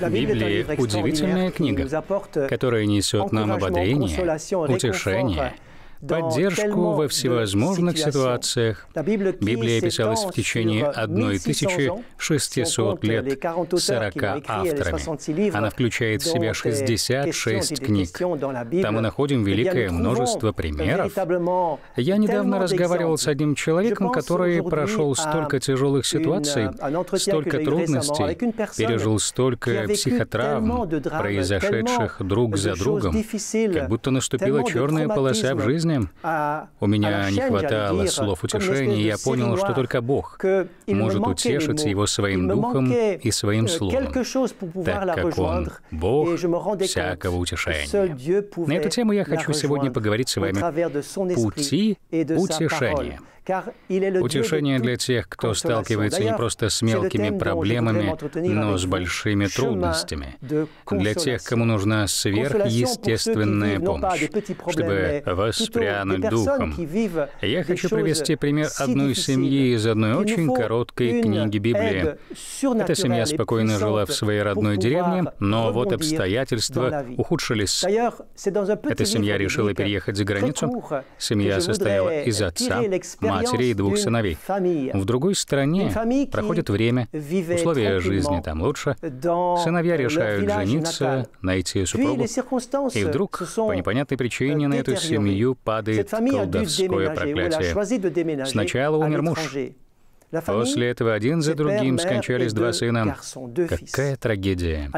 Библия – удивительная книга, которая несет нам ободрение, утешение поддержку во всевозможных ситуациях. Библия писалась в течение 1600 лет 40 авторами. Она включает в себя 66 книг. Там мы находим eh великое множество примеров. Я недавно разговаривал с одним человеком, который прошел столько тяжелых ситуаций, столько трудностей, пережил столько психотравм, произошедших друг за другом, как будто наступила черная полоса в жизни стороны, а у меня не хватало слов утешения, и я понял, что только Бог может утешить его своим духом и своим э, словом, так как Он — Бог всякого утешения. На эту тему я хочу сегодня поговорить с вами. Пути утешения — Утешение для тех, кто сталкивается не просто с мелкими проблемами, но с большими трудностями. Для тех, кому нужна сверхъестественная помощь, чтобы воспрянуть духом. Я хочу привести пример одной семьи из одной очень короткой книги Библии. Эта семья спокойно жила в своей родной деревне, но вот обстоятельства ухудшились. Эта семья решила переехать за границу. Семья состояла из отца, матери и двух сыновей. В другой стране проходит время, условия жизни там лучше, сыновья решают жениться, найти супругу, и вдруг по непонятной причине на эту семью падает колдовское проклятие. Сначала умер муж, После этого один за другим скончались два сына. Какая трагедия.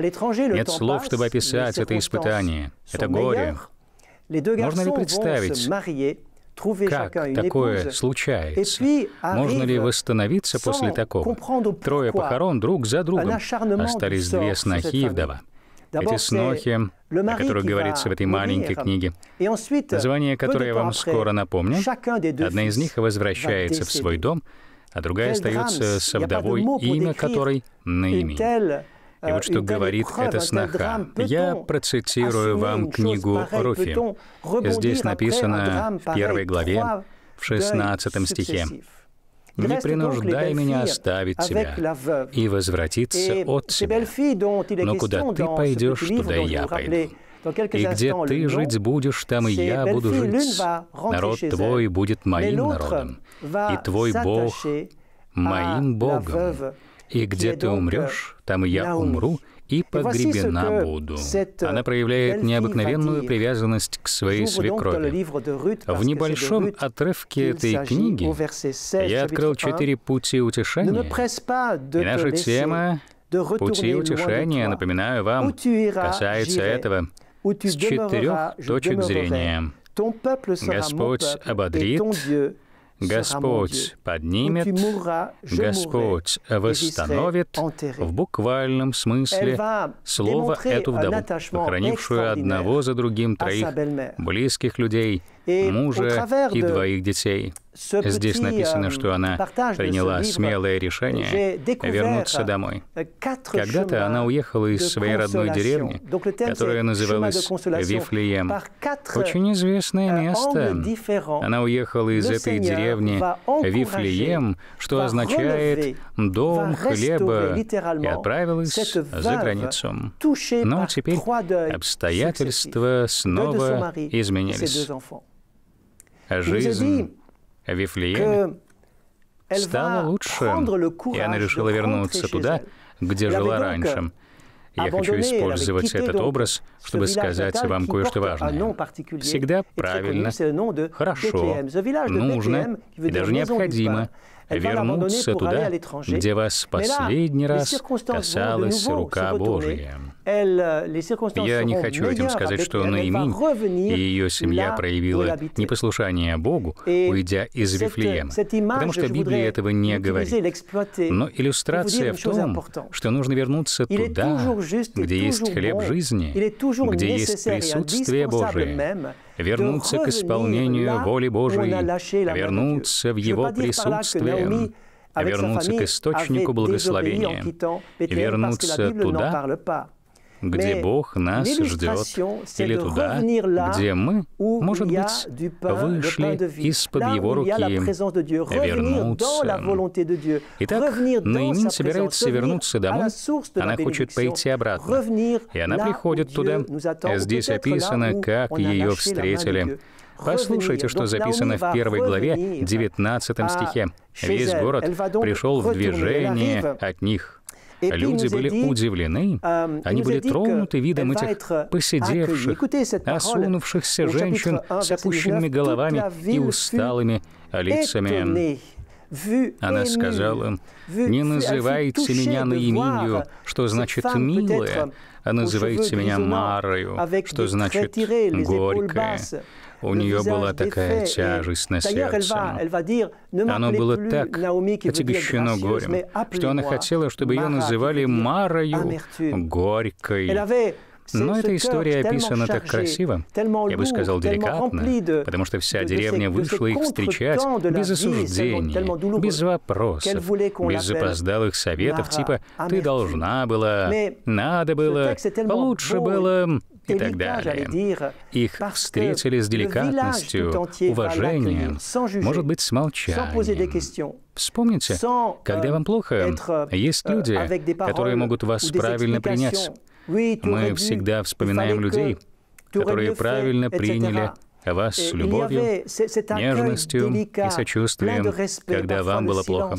Нет слов, чтобы описать это испытание, это горе. Можно ли представить, как такое случается? Можно ли восстановиться после такого? Трое похорон друг за другом. Остались две снохи вдова. Эти снохи, о которых говорится в этой маленькой книге, название которой я вам скоро напомню, одна из них возвращается в свой дом, а другая остается со вдовой, имя которой Наимин. И вот а, что говорит эта сноха. Я процитирую а вам книгу Руфи. Здесь написано в первой главе, в шестнадцатом стихе. «Не принуждай меня оставить тебя и возвратиться от тебя, но куда ты пойдешь, туда я пойду». И где ты жить будешь, там и я буду жить. Народ твой будет моим народом, и твой Бог моим Богом. И где ты умрешь, там и я умру, и погребена буду. Э, Она проявляет необыкновенную привязанность к своей свекрови. В небольшом отрывке этой книги я открыл четыре пути утешения, и наша тема «Пути утешения», напоминаю вам, касается этого с четырех точек зрения. Господь ободрит, Господь поднимет, Господь восстановит в буквальном смысле слово эту вдову, похоронившую одного за другим троих близких людей – мужа и двоих детей. Здесь написано, что она euh, приняла смелое решение вернуться euh, домой. Когда-то она уехала из своей родной деревни, которая называлась Вифлеем. Очень известное euh, место. Она уехала из этой деревни Вифлеем, что означает «дом хлеба», и отправилась за границу. Но ну, а теперь обстоятельства снова изменились. Жизнь Вифлееме стала лучше, и она решила вернуться туда, где жила раньше. Я хочу использовать этот образ, чтобы сказать вам кое-что важное. Всегда правильно, хорошо, нужно и даже необходимо – вернуться туда, где вас последний раз касалась рука Божья. Euh, Я не хочу этим сказать, что Наимин и ее семья проявила непослушание Богу, уйдя из Вифлеема, потому что Библия этого не говорит. Но иллюстрация в том, что нужно вернуться туда, где есть хлеб жизни, где есть присутствие Божие, вернуться к исполнению воли Божией, вернуться в Его присутствие, а вернуться к источнику а благословения, вернуться туда, где Бог нас ждет, или туда, где мы, может быть, вышли из-под Его руки, вернуться. Итак, Наимин собирается вернуться домой, она хочет пойти обратно, и она приходит туда. Здесь описано, как ее встретили. Послушайте, что записано в первой главе, 19 стихе. «Весь город пришел в движение от них». Люди были удивлены, эм, они были тронуты э, видом этих э, посидевших, а осунувшихся женщин а, с опущенными головами и усталыми лицами. Она сказала, «Не называйте меня наименью, что значит «милая», а называйте меня Марою, что значит «горькая». У нее была такая тяжесть на сердце. Оно было так отягощено горем, что она хотела, чтобы ее называли Марою, горькой. Но эта история описана так красиво, я бы сказал деликатно, потому что вся деревня вышла их встречать без осуждений, без вопросов, без запоздалых советов типа «ты должна была», «надо было», «лучше было», и так далее. Их встретили с деликатностью, уважением, может быть, с молчанием. Вспомните, когда euh, вам плохо, э, есть euh, люди, которые могут вас правильно принять. Мы всегда вспоминаем людей, которые правильно приняли вас с любовью, нежностью и сочувствием, когда вам было плохо.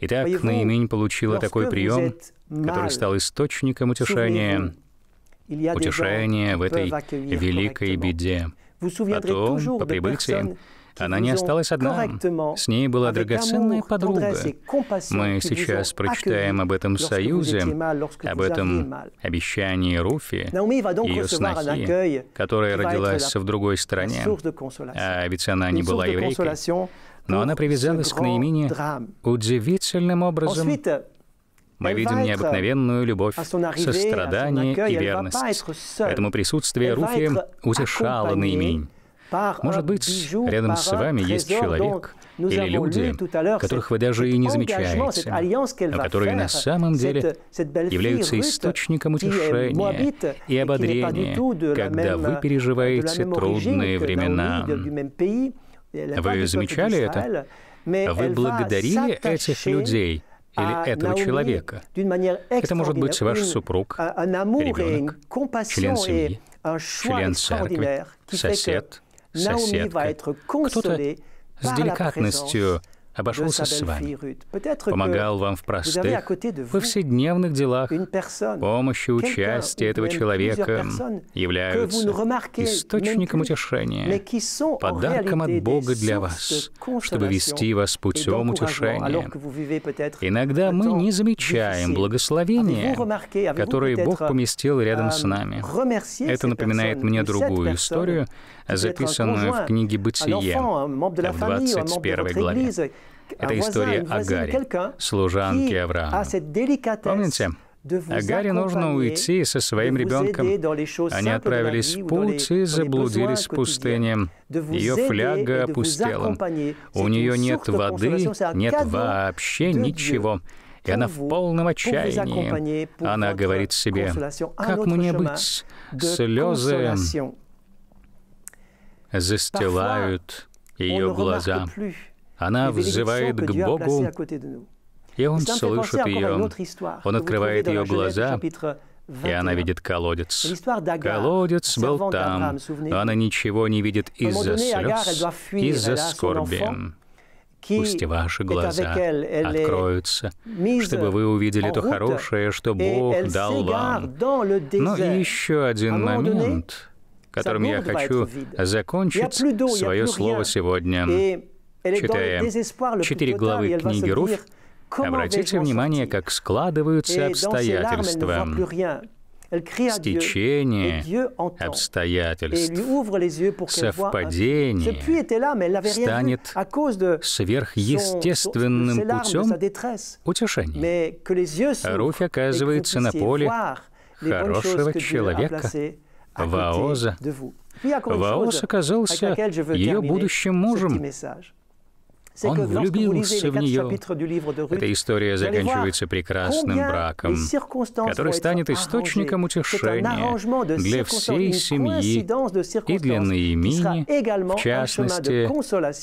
Итак, Наимень получила такой прием, который стал источником утешения утешение в этой великой беде. Потом, по прибытии, она не осталась одна. С ней была драгоценная подруга. Мы сейчас прочитаем об этом союзе, об этом обещании Руфи, ее снохи, которая родилась в другой стране. А ведь она не была еврейкой. Но она привязалась к наименее удивительным образом мы видим необыкновенную э, любовь, а сострадание а и верность. Поэтому присутствие Руфи э, утешало Наиминь. Может э, быть, рядом с вами есть человек или люди, которых вы даже и не замечаете, но которые на самом деле являются источником утешения и ободрения, когда вы переживаете трудные времена. Euh, вы замечали это? Вы благодарили этих людей – или а этого человека. Это может быть ваш супруг, а, а ребенок, член семьи, член церкви, сосед, соседка, кто-то с деликатностью обошелся с вами, помогал вам в простых, во вседневных делах. Помощь и участие этого человека являются источником утешения, подарком от Бога для вас, чтобы вести вас путем утешения. Иногда мы не замечаем благословения, которые Бог поместил рядом с euh, нами. Это напоминает мне другую историю, записанную в книге «Бытие» в 21 главе. Это история Агари, служанки Авраама. Помните, Агаре нужно уйти со своим ребенком. Они отправились в путь и заблудились в пустыне. Ее фляга опустела. У нее нет воды, нет вообще ничего. И она в полном отчаянии. Она говорит себе, как мне быть? Слезы застилают ее глаза. Она взывает к Богу, и Он слышит ее. Он открывает ее глаза, и она видит колодец. Колодец был там, но она ничего не видит из-за слез, из-за скорби. Пусть ваши глаза откроются, чтобы вы увидели то хорошее, что Бог дал вам. Но еще один момент, которым я хочу закончить свое слово сегодня. Читая четыре главы книги Руф, обратите внимание, как складываются обстоятельства, стечение обстоятельств, совпадение станет сверхъестественным путем утешения. Руфь оказывается на поле хорошего человека, Ваоза. Ваоз оказался ее будущим мужем. Он влюбился в нее. Эта история заканчивается прекрасным браком, который станет источником утешения для всей семьи и для Наимини, в частности,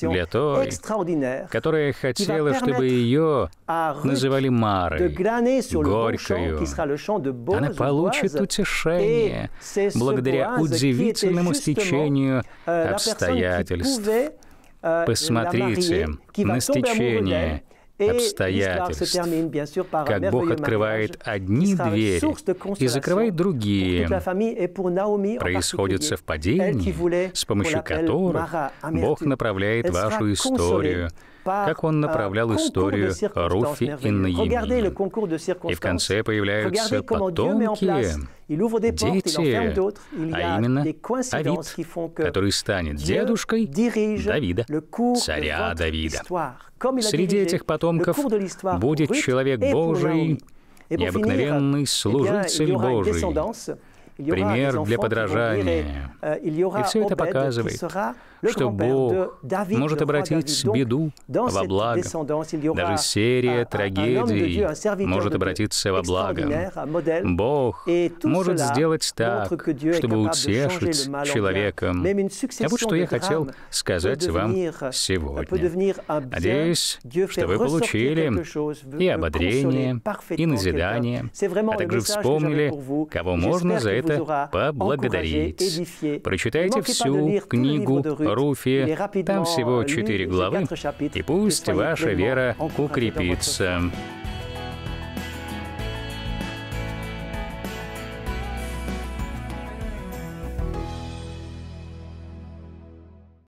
для той, которая хотела, чтобы ее называли Марой, горькою. Она получит утешение благодаря удивительному стечению euh, обстоятельств. Euh, Посмотрите на стечение обстоятельств, как Бог открывает одни двери и закрывает другие. Происходит совпадение, с помощью которых Бог направляет вашу историю как он направлял историю Руфи и Наемин. И в конце появляются потомки, дети, а именно Авид, который станет дедушкой Давида, царя Давида. Среди этих потомков будет человек Божий, необыкновенный eh служитель Божий, пример для подражания. Э, и все это показывает, что Бог может обратить беду во благо. Даже серия трагедий может обратиться во благо. Бог может сделать так, чтобы утешить человека. А вот что я хотел сказать вам euh, сегодня. Надеюсь, что вы получили и ободрение, и назидание, а также вспомнили, кого можно за это это поблагодарить. Прочитайте всю книгу Руфи, там всего euh, четыре главы, и пусть ваша вера укрепится.